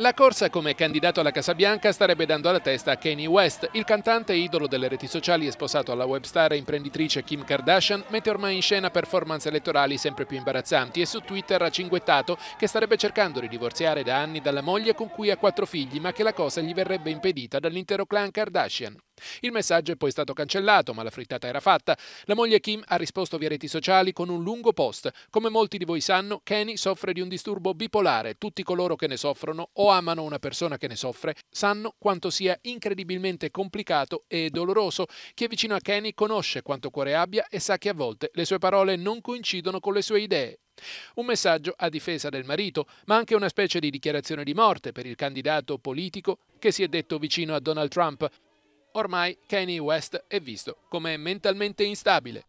La corsa come candidato alla Casa Bianca starebbe dando alla testa a Kanye West. Il cantante idolo delle reti sociali e sposato alla webstar e imprenditrice Kim Kardashian mette ormai in scena performance elettorali sempre più imbarazzanti e su Twitter ha cinguettato che starebbe cercando di divorziare da anni dalla moglie con cui ha quattro figli ma che la cosa gli verrebbe impedita dall'intero clan Kardashian. Il messaggio è poi stato cancellato, ma la frittata era fatta. La moglie Kim ha risposto via reti sociali con un lungo post. Come molti di voi sanno, Kenny soffre di un disturbo bipolare. Tutti coloro che ne soffrono o amano una persona che ne soffre sanno quanto sia incredibilmente complicato e doloroso. Chi è vicino a Kenny conosce quanto cuore abbia e sa che a volte le sue parole non coincidono con le sue idee. Un messaggio a difesa del marito, ma anche una specie di dichiarazione di morte per il candidato politico che si è detto vicino a Donald Trump, Ormai Kanye West è visto come mentalmente instabile.